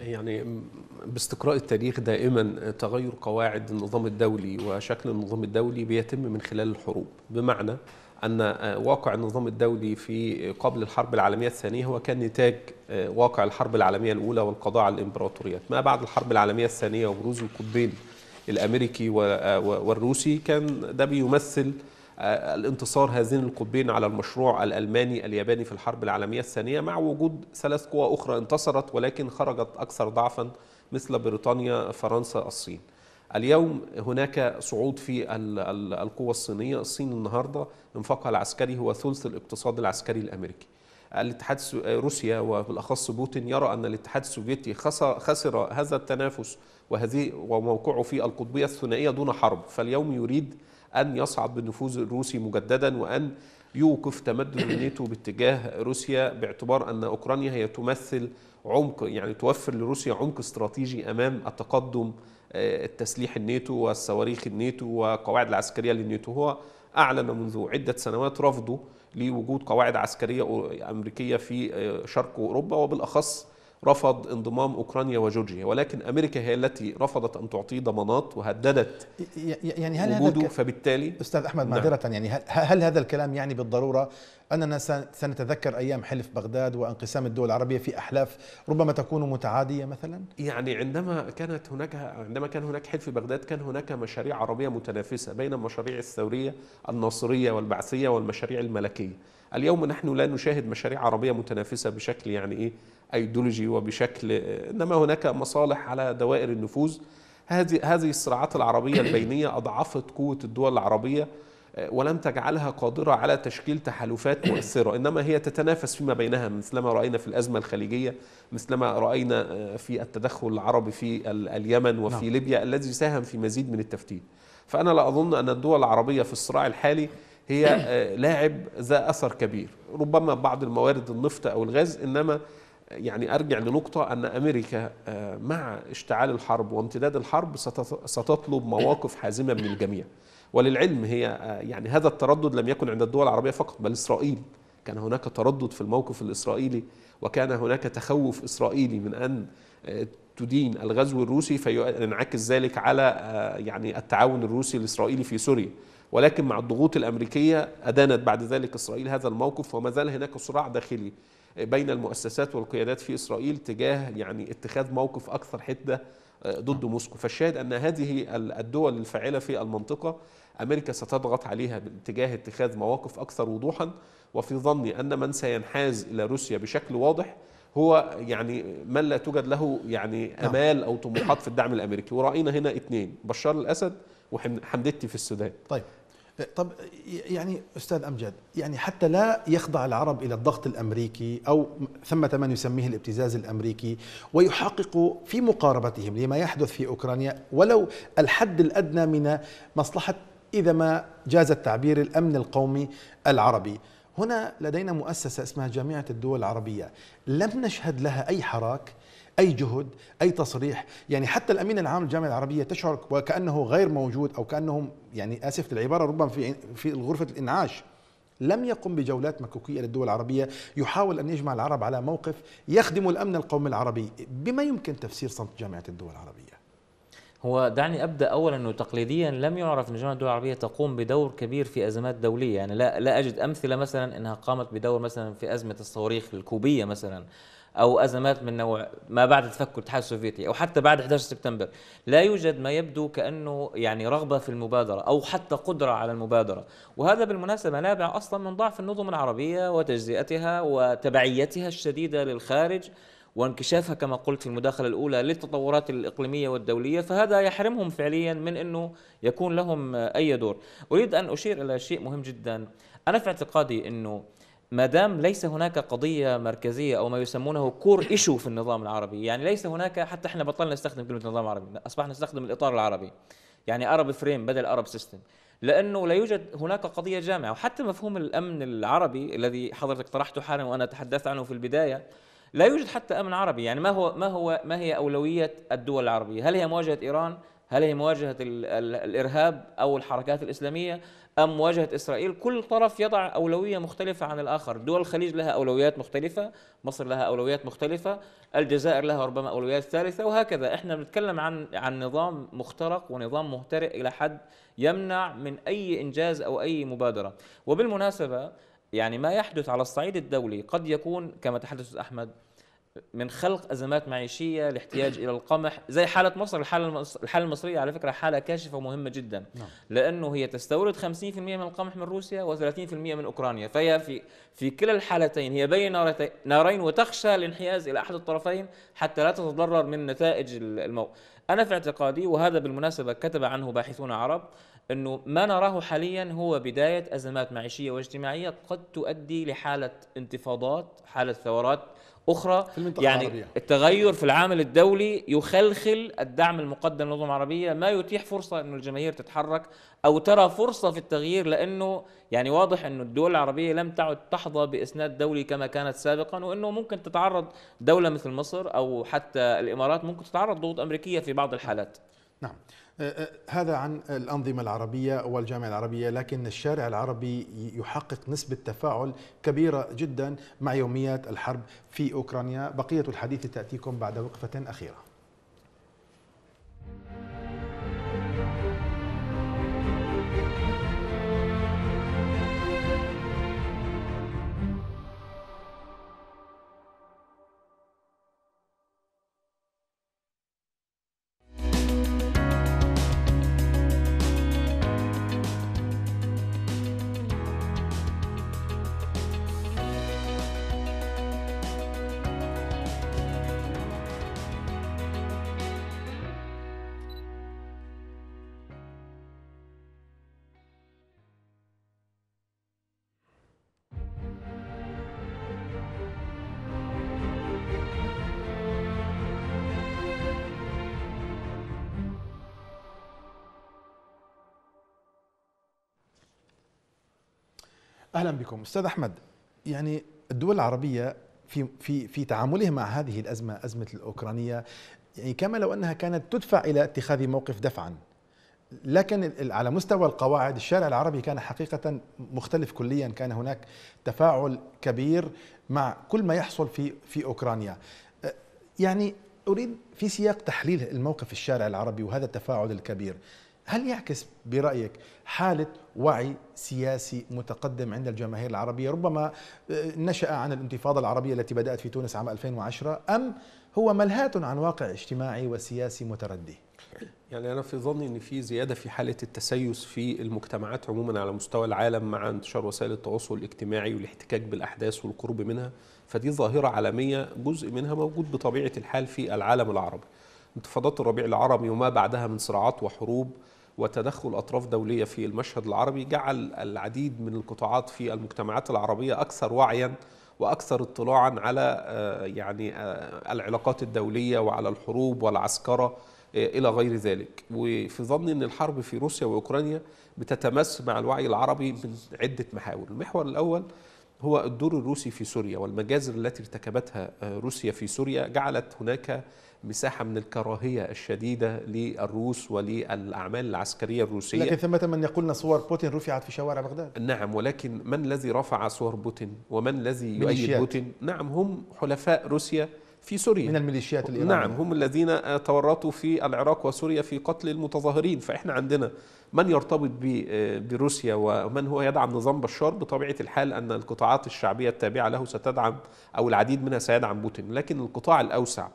يعني باستقراء التاريخ دائما تغير قواعد النظام الدولي وشكل النظام الدولي بيتم من خلال الحروب بمعنى أن واقع النظام الدولي في قبل الحرب العالمية الثانية هو كان نتاج واقع الحرب العالمية الأولى والقضاء على الإمبراطوريات ما بعد الحرب العالمية الثانية وبروز القطبين الأمريكي والروسي كان ده بيمثل الانتصار هذين القطبين على المشروع الألماني الياباني في الحرب العالمية الثانية مع وجود ثلاث قوى أخرى انتصرت ولكن خرجت أكثر ضعفا مثل بريطانيا فرنسا الصين اليوم هناك صعود في القوى الصينية الصين النهاردة انفاقها العسكري هو ثلث الاقتصاد العسكري الأمريكي الاتحاد روسيا وبالاخص بوتين يرى ان الاتحاد السوفيتي خسر هذا التنافس وهذه وموقعه في القطبيه الثنائيه دون حرب فاليوم يريد أن يصعد بالنفوذ الروسي مجددا وأن يوقف تمدد الناتو باتجاه روسيا باعتبار أن أوكرانيا هي تمثل عمق يعني توفر لروسيا عمق استراتيجي أمام التقدم آه، التسليح الناتو والصواريخ الناتو والقواعد العسكرية للناتو هو أعلن منذ عدة سنوات رفضه لوجود قواعد عسكرية أمريكية في آه، شرق أوروبا وبالأخص رفض انضمام اوكرانيا وجورجيا ولكن امريكا هي التي رفضت ان تعطيه ضمانات وهددت يعني هل وجوده هذا فبالتالي استاذ احمد نعم. معذره نعم. يعني هل, هل هذا الكلام يعني بالضروره اننا سنتذكر ايام حلف بغداد وانقسام الدول العربيه في احلاف ربما تكون متعاديه مثلا يعني عندما كانت هناك عندما كان هناك حلف بغداد كان هناك مشاريع عربيه متنافسه بين المشاريع الثوريه الناصريه والبعثيه والمشاريع الملكيه اليوم نحن لا نشاهد مشاريع عربيه متنافسه بشكل يعني ايه ايديولوجي وبشكل انما هناك مصالح على دوائر النفوذ هذه هذه الصراعات العربيه البينيه اضعفت قوه الدول العربيه ولم تجعلها قادرة على تشكيل تحالفات مؤثرة إنما هي تتنافس فيما بينها مثلما رأينا في الأزمة الخليجية مثلما رأينا آه، في التدخل العربي في اليمن وفي نعم. ليبيا الذي ساهم في مزيد من التفتيت فأنا لا أظن أن الدول العربية في الصراع الحالي هي آه، لاعب ذا أثر كبير ربما بعض الموارد النفط أو الغاز إنما يعني ارجع لنقطه ان امريكا آه، مع اشتعال الحرب وامتداد الحرب ستطلب مواقف حازمه من الجميع وللعلم هي آه، يعني هذا التردد لم يكن عند الدول العربيه فقط بل اسرائيل كان هناك تردد في الموقف الاسرائيلي وكان هناك تخوف اسرائيلي من ان آه، تدين الغزو الروسي فينعكس ذلك على يعني التعاون الروسي الاسرائيلي في سوريا ولكن مع الضغوط الامريكيه ادانت بعد ذلك اسرائيل هذا الموقف وما زال هناك صراع داخلي بين المؤسسات والقيادات في اسرائيل تجاه يعني اتخاذ موقف اكثر حده آه، ضد موسكو فالشاهد ان هذه الدول الفاعله في المنطقه امريكا ستضغط عليها باتجاه اتخاذ مواقف اكثر وضوحا وفي ظني ان من سينحاز الى روسيا بشكل واضح هو يعني من لا توجد له يعني نعم. امال او طموحات في الدعم الامريكي وراينا هنا اثنين بشار الاسد وحمدتي في السودان طيب طب يعني استاذ امجد يعني حتى لا يخضع العرب الى الضغط الامريكي او ثمه من يسميه الابتزاز الامريكي ويحقق في مقاربتهم لما يحدث في اوكرانيا ولو الحد الادنى من مصلحه اذا ما جاز التعبير الامن القومي العربي. هنا لدينا مؤسسه اسمها جامعه الدول العربيه، لم نشهد لها اي حراك اي جهد اي تصريح يعني حتى الامين العام للجامعه العربيه تشعر وكانه غير موجود او كانه يعني اسف للعباره ربما في في غرفه الانعاش لم يقم بجولات مكوكيه للدول العربيه يحاول ان يجمع العرب على موقف يخدم الامن القومي العربي بما يمكن تفسير صمت جامعه الدول العربيه هو دعني ابدا اولا انه تقليديا لم يعرف ان جامعه الدول العربيه تقوم بدور كبير في ازمات دوليه يعني لا لا اجد امثله مثلا انها قامت بدور مثلا في ازمه الصواريخ الكوبيه مثلا او ازمات من نوع ما بعد تفكك الاتحاد السوفيتي او حتى بعد 11 سبتمبر لا يوجد ما يبدو كانه يعني رغبه في المبادره او حتى قدره على المبادره وهذا بالمناسبه نابع اصلا من ضعف النظم العربيه وتجزئتها وتبعيتها الشديده للخارج وانكشافها كما قلت في المداخله الاولى للتطورات الاقليميه والدوليه فهذا يحرمهم فعليا من انه يكون لهم اي دور اريد ان اشير الى شيء مهم جدا انا في اعتقادي انه ما دام ليس هناك قضيه مركزيه او ما يسمونه كور ايشو في النظام العربي يعني ليس هناك حتى احنا بطلنا نستخدم كلمه نظام عربي اصبحنا نستخدم الاطار العربي يعني ارب فريم بدل ارب سيستم لانه لا يوجد هناك قضيه جامعه وحتى مفهوم الامن العربي الذي حضرتك طرحته حالا وانا تحدثت عنه في البدايه لا يوجد حتى امن عربي يعني ما هو ما هو ما هي اولويه الدول العربيه هل هي مواجهه ايران هل هي مواجهه الارهاب او الحركات الاسلاميه أم مواجهة إسرائيل كل طرف يضع أولوية مختلفة عن الآخر دول الخليج لها أولويات مختلفة مصر لها أولويات مختلفة الجزائر لها ربما أولويات ثالثة وهكذا إحنا بنتكلم عن عن نظام مخترق ونظام مهترئ إلى حد يمنع من أي إنجاز أو أي مبادرة وبالمناسبة يعني ما يحدث على الصعيد الدولي قد يكون كما تحدث أحمد من خلق ازمات معيشيه الاحتياج الى القمح زي حاله مصر الحاله الحاله المصريه على فكره حاله كاشفه ومهمه جدا نعم. لانه هي تستورد 50% من القمح من روسيا و30% من اوكرانيا فهي في في كلا الحالتين هي بين نارين وتخشى الانحياز الى احد الطرفين حتى لا تتضرر من نتائج الموقف انا في اعتقادي وهذا بالمناسبه كتب عنه باحثون عرب انه ما نراه حاليا هو بدايه ازمات معيشيه واجتماعيه قد تؤدي لحاله انتفاضات، حاله ثورات اخرى في المنطقة يعني العربية. التغير في العامل الدولي يخلخل الدعم المقدم للنظم العربيه ما يتيح فرصه انه الجماهير تتحرك او ترى فرصه في التغيير لانه يعني واضح انه الدول العربيه لم تعد تحظى باسناد دولي كما كانت سابقا وانه ممكن تتعرض دوله مثل مصر او حتى الامارات ممكن تتعرض ضغوط امريكيه في بعض الحالات. نعم أه، أه، هذا عن الأنظمة العربية والجامعة العربية لكن الشارع العربي يحقق نسبة تفاعل كبيرة جدا مع يوميات الحرب في أوكرانيا بقية الحديث تأتيكم بعد وقفة أخيرة اهلا بكم استاذ احمد يعني الدول العربيه في في في تعاملها مع هذه الازمه ازمه الاوكرانيه يعني كما لو انها كانت تدفع الى اتخاذ موقف دفعا لكن على مستوى القواعد الشارع العربي كان حقيقة مختلف كليا كان هناك تفاعل كبير مع كل ما يحصل في في أوكرانيا أه، يعني أريد في سياق تحليل الموقف الشارع العربي وهذا التفاعل الكبير هل يعكس برأيك حالة وعي سياسي متقدم عند الجماهير العربية ربما آه، نشأ عن الانتفاضة العربية التي بدأت في تونس عام 2010 أم هو ملهاة عن واقع اجتماعي وسياسي متردي يعني أنا في ظني أن في زيادة في حالة التسيس في المجتمعات عموما على مستوى العالم مع انتشار وسائل التواصل الاجتماعي والاحتكاك بالأحداث والقرب منها فدي ظاهرة عالمية جزء منها موجود بطبيعة الحال في العالم العربي انتفاضات الربيع العربي وما بعدها من صراعات وحروب وتدخل أطراف دولية في المشهد العربي جعل العديد من القطاعات في المجتمعات العربية أكثر وعياً واكثر اطلاعا على آه، يعني آه، العلاقات الدوليه وعلى الحروب والعسكره آه، الى غير ذلك وفي ظني ان الحرب في روسيا واوكرانيا بتتمس مع الوعي العربي من عده محاور المحور الاول هو الدور الروسي في سوريا والمجازر التي ارتكبتها آه، روسيا في سوريا جعلت هناك مساحه من الكراهيه الشديده للروس وللاعمال العسكريه الروسيه لكن ثمه من ان صور بوتين رفعت في شوارع بغداد نعم ولكن من الذي رفع صور بوتين ومن الذي يؤيد بوتين نعم هم حلفاء روسيا في سوريا من الميليشيات الإيرانية نعم هم الذين آه، تورطوا في العراق وسوريا في قتل المتظاهرين فإحنا عندنا من يرتبط بروسيا ومن هو يدعم نظام بشار بطبيعة الحال أن القطاعات الشعبية التابعة له ستدعم أو العديد منها سيدعم بوتين لكن القطاع الأوسع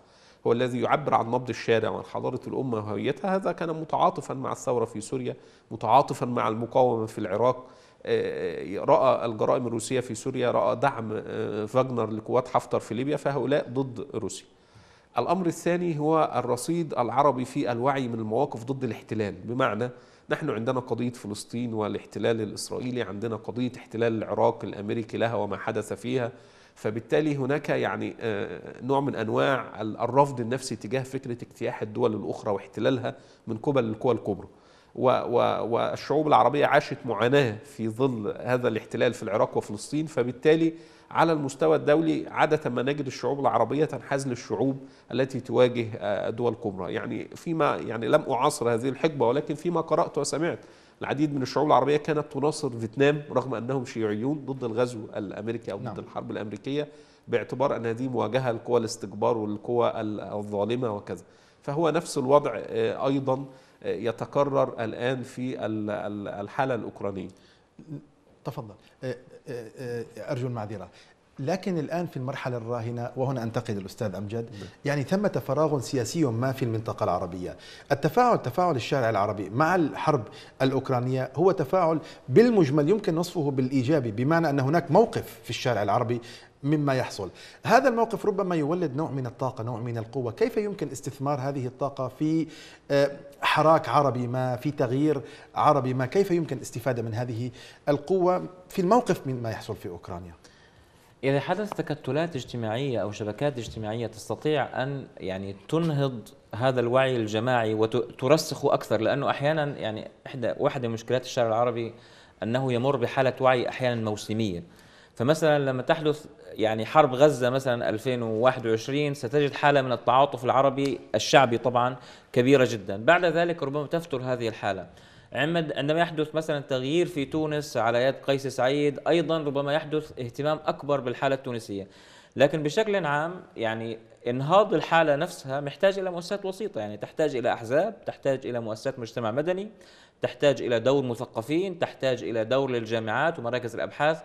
هو الذي يعبر عن نبض الشارع وعن حضارة الأمة وهويتها هذا كان متعاطفا مع الثورة في سوريا متعاطفا مع المقاومة في العراق آه، رأى الجرائم الروسية في سوريا رأى دعم آه، فاجنر لقوات حفتر في ليبيا فهؤلاء ضد روسيا الأمر الثاني هو الرصيد العربي في الوعي من المواقف ضد الاحتلال بمعنى نحن عندنا قضية فلسطين والاحتلال الإسرائيلي عندنا قضية احتلال العراق الأمريكي لها وما حدث فيها فبالتالي هناك يعني آه، نوع من أنواع الرفض النفسي تجاه فكرة اجتياح الدول الأخرى واحتلالها من قبل القوى الكبرى والشعوب العربية عاشت معاناة في ظل هذا الاحتلال في العراق وفلسطين فبالتالي على المستوى الدولي عادة ما نجد الشعوب العربية تنحاز للشعوب التي تواجه آه، دول كبرى يعني فيما يعني لم أعاصر هذه الحقبة ولكن فيما قرأت وسمعت العديد من الشعوب العربية كانت تناصر فيتنام رغم أنهم شيوعيون ضد الغزو الأمريكي أو ضد نعم. الحرب الأمريكية باعتبار أن هذه مواجهة لقوى الاستكبار والقوى الظالمة وكذا فهو نفس الوضع آه، أيضا آه، يتكرر الآن في الحالة الأوكرانية تفضل آه، آه، آه، أرجو المعذرة لكن الآن في المرحلة الراهنة وهنا أنتقد الأستاذ أمجد نعم. يعني ثمة فراغ سياسي ما في المنطقة العربية التفاعل تفاعل الشارع العربي مع الحرب الأوكرانية هو تفاعل بالمجمل يمكن وصفه بالإيجابي بمعنى أن هناك موقف في الشارع العربي مما يحصل هذا الموقف ربما يولد نوع من الطاقة نوع من القوة كيف يمكن استثمار هذه الطاقة في آه، حراك عربي ما في تغيير عربي ما كيف يمكن الاستفادة من هذه القوة في الموقف مما يحصل في أوكرانيا إذا حدث تكتلات اجتماعية أو شبكات اجتماعية تستطيع أن يعني تنهض هذا الوعي الجماعي وترسخه أكثر لأنه أحيانا يعني إحدى واحدة من مشكلات الشارع العربي أنه يمر بحالة وعي أحيانا موسمية فمثلا لما تحدث يعني حرب غزة مثلا 2021 ستجد حالة من التعاطف العربي الشعبي طبعا كبيرة جدا بعد ذلك ربما تفتر هذه الحالة عندما يحدث مثلا تغيير في تونس على يد قيس سعيد أيضا ربما يحدث اهتمام أكبر بالحالة التونسية لكن بشكل عام يعني انهاض الحالة نفسها محتاج إلى مؤسسات وسيطة يعني تحتاج إلى أحزاب تحتاج إلى مؤسسات مجتمع مدني تحتاج إلى دور مثقفين تحتاج إلى دور للجامعات ومراكز الأبحاث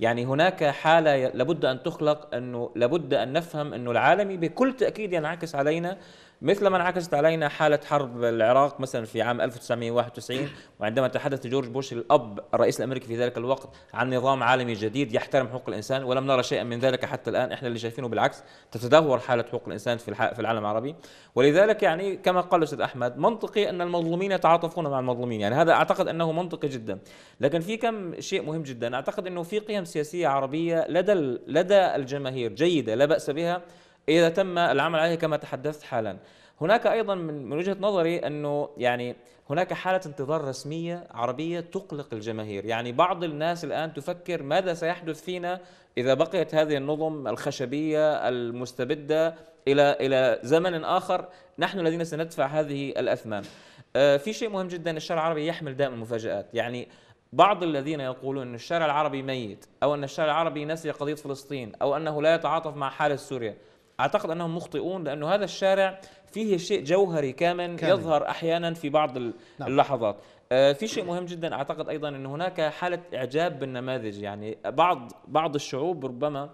يعني هناك حالة لابد أن تخلق أنه لابد أن نفهم أنه العالمي بكل تأكيد ينعكس علينا مثل ما انعكست علينا حالة حرب العراق مثلا في عام 1991 وعندما تحدث جورج بوش الأب الرئيس الأمريكي في ذلك الوقت عن نظام عالمي جديد يحترم حقوق الإنسان ولم نرى شيئا من ذلك حتى الآن إحنا اللي شايفينه بالعكس تتدهور حالة حقوق الإنسان في في العالم العربي ولذلك يعني كما قال الأستاذ أحمد منطقي أن المظلومين يتعاطفون مع المظلومين يعني هذا أعتقد أنه منطقي جدا لكن في كم شيء مهم جدا أعتقد أنه في قيم سياسية عربية لدى لدى الجماهير جيدة لا بأس بها إذا تم العمل عليها كما تحدثت حالا هناك أيضا من وجهة نظري أنه يعني هناك حالة انتظار رسمية عربية تقلق الجماهير يعني بعض الناس الآن تفكر ماذا سيحدث فينا إذا بقيت هذه النظم الخشبية المستبدة إلى إلى زمن آخر نحن الذين سندفع هذه الأثمان آه، في شيء مهم جدا الشارع العربي يحمل دائما مفاجآت يعني بعض الذين يقولون أن الشارع العربي ميت أو أن الشارع العربي نسي قضية فلسطين أو أنه لا يتعاطف مع حالة سوريا أعتقد أنهم مخطئون لأن هذا الشارع فيه شيء جوهري كامن, كامل. يظهر أحيانا في بعض نعم. اللحظات نعم. في شيء مهم جدا اعتقد ايضا ان هناك حاله اعجاب بالنماذج يعني بعض بعض الشعوب ربما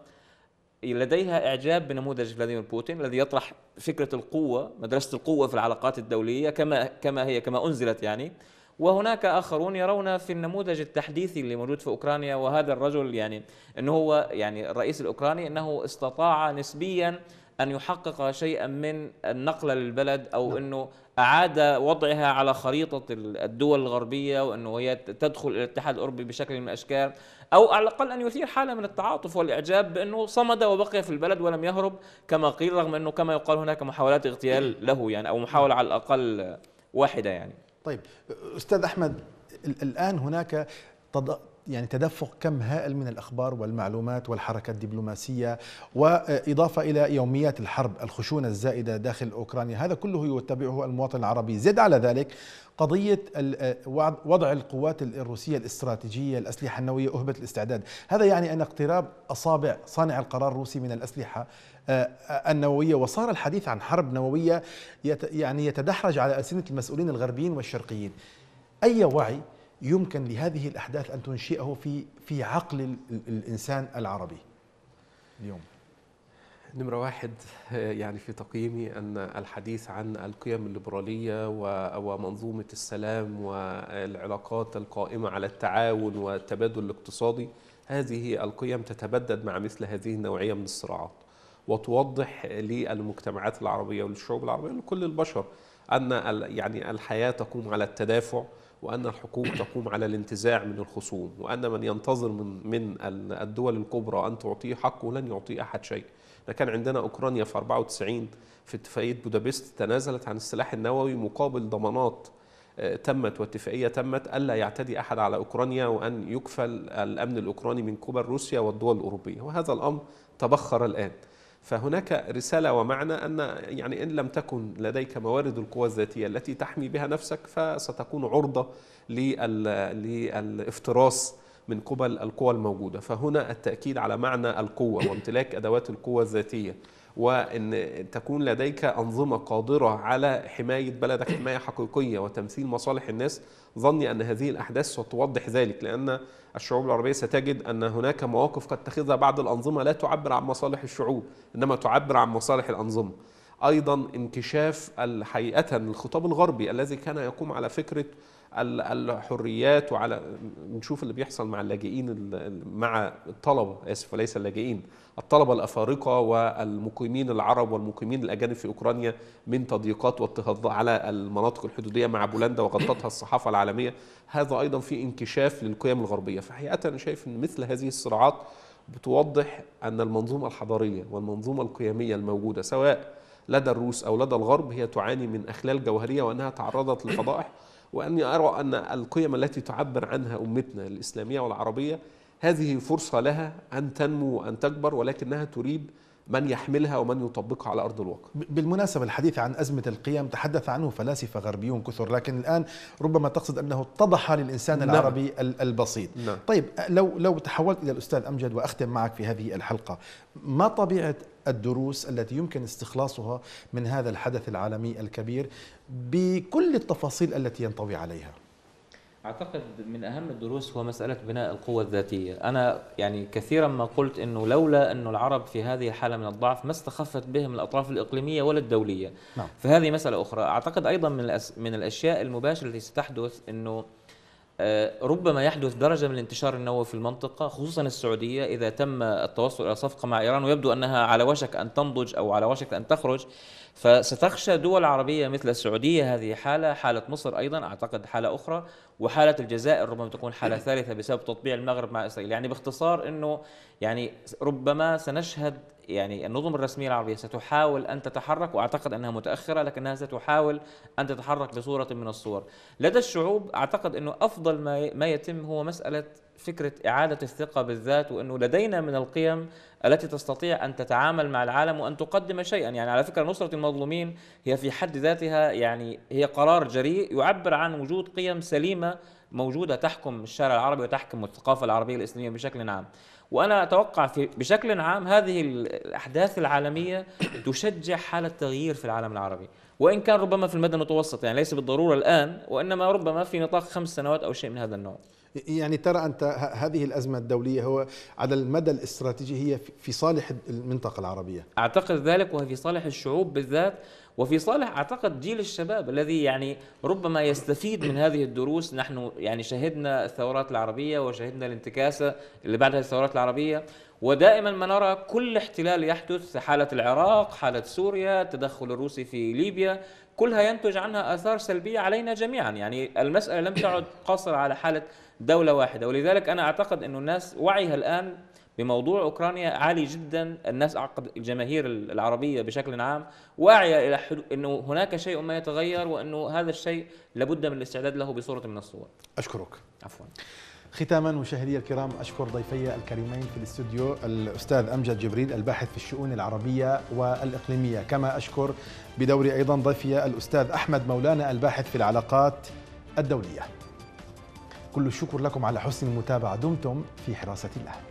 لديها اعجاب بنموذج فلاديمير بوتين الذي يطرح فكره القوه مدرسه القوه في العلاقات الدوليه كما كما هي كما انزلت يعني وهناك اخرون يرون في النموذج التحديثي اللي موجود في اوكرانيا وهذا الرجل يعني انه هو يعني الرئيس الاوكراني انه استطاع نسبيا ان يحقق شيئا من النقله للبلد او نعم. انه اعاد وضعها على خريطه الدول الغربيه وانه هي تدخل الى الاتحاد الاوروبي بشكل من الاشكال او على الاقل ان يثير حاله من التعاطف والاعجاب بانه صمد وبقي في البلد ولم يهرب كما قيل رغم انه كما يقال هناك محاولات اغتيال له يعني او محاوله على الاقل واحده يعني طيب استاذ احمد الان هناك تض... يعني تدفق كم هائل من الاخبار والمعلومات والحركه الدبلوماسيه واضافه الى يوميات الحرب الخشونه الزائده داخل اوكرانيا هذا كله يتبعه المواطن العربي زد على ذلك قضيه وضع القوات الروسيه الاستراتيجيه الاسلحه النوويه اهبه الاستعداد هذا يعني ان اقتراب اصابع صانع القرار الروسي من الاسلحه النووية وصار الحديث عن حرب نووية يعني يتدحرج على ألسنة المسؤولين الغربيين والشرقيين أي وعي يمكن لهذه الأحداث أن تنشئه في في عقل الإنسان العربي اليوم نمرة واحد يعني في تقييمي أن الحديث عن القيم الليبرالية ومنظومة السلام والعلاقات القائمة على التعاون والتبادل الاقتصادي هذه القيم تتبدد مع مثل هذه النوعية من الصراعات وتوضح للمجتمعات العربية وللشعوب العربية ولكل البشر أن يعني الحياة تقوم على التدافع وأن الحقوق تقوم على الانتزاع من الخصوم وأن من ينتظر من, من الدول الكبرى أن تعطيه حقه لن يعطيه أحد شيء ده كان عندنا أوكرانيا في 94 في اتفاقية بودابست تنازلت عن السلاح النووي مقابل ضمانات آه، تمت واتفاقية تمت ألا يعتدي أحد على أوكرانيا وأن يكفل الأمن الأوكراني من قبل روسيا والدول الأوروبية وهذا الأمر تبخر الآن فهناك رسالة ومعنى أن يعني إن لم تكن لديك موارد القوى الذاتية التي تحمي بها نفسك فستكون عرضة للافتراس من قبل القوى الموجودة فهنا التأكيد على معنى القوة وامتلاك أدوات القوة الذاتية وان تكون لديك انظمه قادره على حمايه بلدك حمايه حقيقيه وتمثيل مصالح الناس ظني ان هذه الاحداث ستوضح ذلك لان الشعوب العربيه ستجد ان هناك مواقف قد تتخذها بعض الانظمه لا تعبر عن مصالح الشعوب انما تعبر عن مصالح الانظمه ايضا انكشاف حقيقه الخطاب الغربي الذي كان يقوم على فكره الحريات وعلى نشوف اللي بيحصل مع اللاجئين مع الطلبه اسف وليس اللاجئين الطلبة الأفارقة والمقيمين العرب والمقيمين الأجانب في أوكرانيا من تضييقات واضطهاد على المناطق الحدودية مع بولندا وغطتها الصحافة العالمية هذا أيضا في انكشاف للقيم الغربية فحقيقة أنا شايف أن مثل هذه الصراعات بتوضح أن المنظومة الحضارية والمنظومة القيمية الموجودة سواء لدى الروس أو لدى الغرب هي تعاني من أخلال جوهرية وأنها تعرضت لفضائح وأني أرى أن القيم التي تعبر عنها أمتنا الإسلامية والعربية هذه فرصة لها أن تنمو وأن تكبر ولكنها تريد من يحملها ومن يطبقها على ارض الواقع. بالمناسبه الحديث عن ازمه القيم تحدث عنه فلاسفه غربيون كثر لكن الان ربما تقصد انه اتضح للانسان نعم. العربي البسيط. نعم. طيب لو لو تحولت الى الاستاذ امجد واختم معك في هذه الحلقه، ما طبيعه الدروس التي يمكن استخلاصها من هذا الحدث العالمي الكبير بكل التفاصيل التي ينطوي عليها؟ اعتقد من اهم الدروس هو مساله بناء القوه الذاتيه، انا يعني كثيرا ما قلت انه لولا انه العرب في هذه الحاله من الضعف ما استخفت بهم الاطراف الاقليميه ولا الدوليه. نعم. فهذه مساله اخرى، اعتقد ايضا من الأس... من الاشياء المباشره التي ستحدث انه آه، ربما يحدث درجة من الانتشار النووي في المنطقة خصوصا السعودية إذا تم التوصل إلى صفقة مع إيران ويبدو أنها على وشك أن تنضج أو على وشك أن تخرج فستخشى دول عربية مثل السعودية هذه حالة حالة مصر أيضا أعتقد حالة أخرى وحالة الجزائر ربما تكون حالة ثالثة بسبب تطبيع المغرب مع إسرائيل يعني باختصار أنه يعني ربما سنشهد يعني النظم الرسمية العربية ستحاول أن تتحرك وأعتقد أنها متأخرة لكنها ستحاول أن تتحرك بصورة من الصور لدى الشعوب أعتقد أنه أفضل ما يتم هو مسألة فكره اعاده الثقه بالذات وانه لدينا من القيم التي تستطيع ان تتعامل مع العالم وان تقدم شيئا، يعني على فكره نصره المظلومين هي في حد ذاتها يعني هي قرار جريء يعبر عن وجود قيم سليمه موجوده تحكم الشارع العربي وتحكم الثقافه العربيه الاسلاميه بشكل عام. وانا اتوقع في بشكل عام هذه الاحداث العالميه تشجع حاله تغيير في العالم العربي. وان كان ربما في المدى المتوسط يعني ليس بالضروره الان وانما ربما في نطاق خمس سنوات او شيء من هذا النوع يعني ترى أنت هذه الأزمة الدولية هو على المدى الاستراتيجي هي في صالح المنطقة العربية أعتقد ذلك وهي في صالح الشعوب بالذات وفي صالح اعتقد جيل الشباب الذي يعني ربما يستفيد من هذه الدروس نحن يعني شهدنا الثورات العربيه وشهدنا الانتكاسه اللي بعدها الثورات العربيه ودائما ما نرى كل احتلال يحدث في حاله العراق حاله سوريا التدخل الروسي في ليبيا كلها ينتج عنها اثار سلبيه علينا جميعا يعني المساله لم تعد قاصره على حاله دوله واحده ولذلك انا اعتقد انه الناس وعيها الان بموضوع اوكرانيا عالي جدا الناس أعقد الجماهير العربيه بشكل عام واعيه الى حدو... انه هناك شيء ما يتغير وانه هذا الشيء لابد من الاستعداد له بصوره من الصور اشكرك عفوا ختاما مشاهدي الكرام أشكر ضيفي الكريمين في الاستوديو الأستاذ أمجد جبريل الباحث في الشؤون العربية والإقليمية كما أشكر بدوري أيضا ضيفي الأستاذ أحمد مولانا الباحث في العلاقات الدولية كل الشكر لكم على حسن المتابعة دمتم في حراسة الله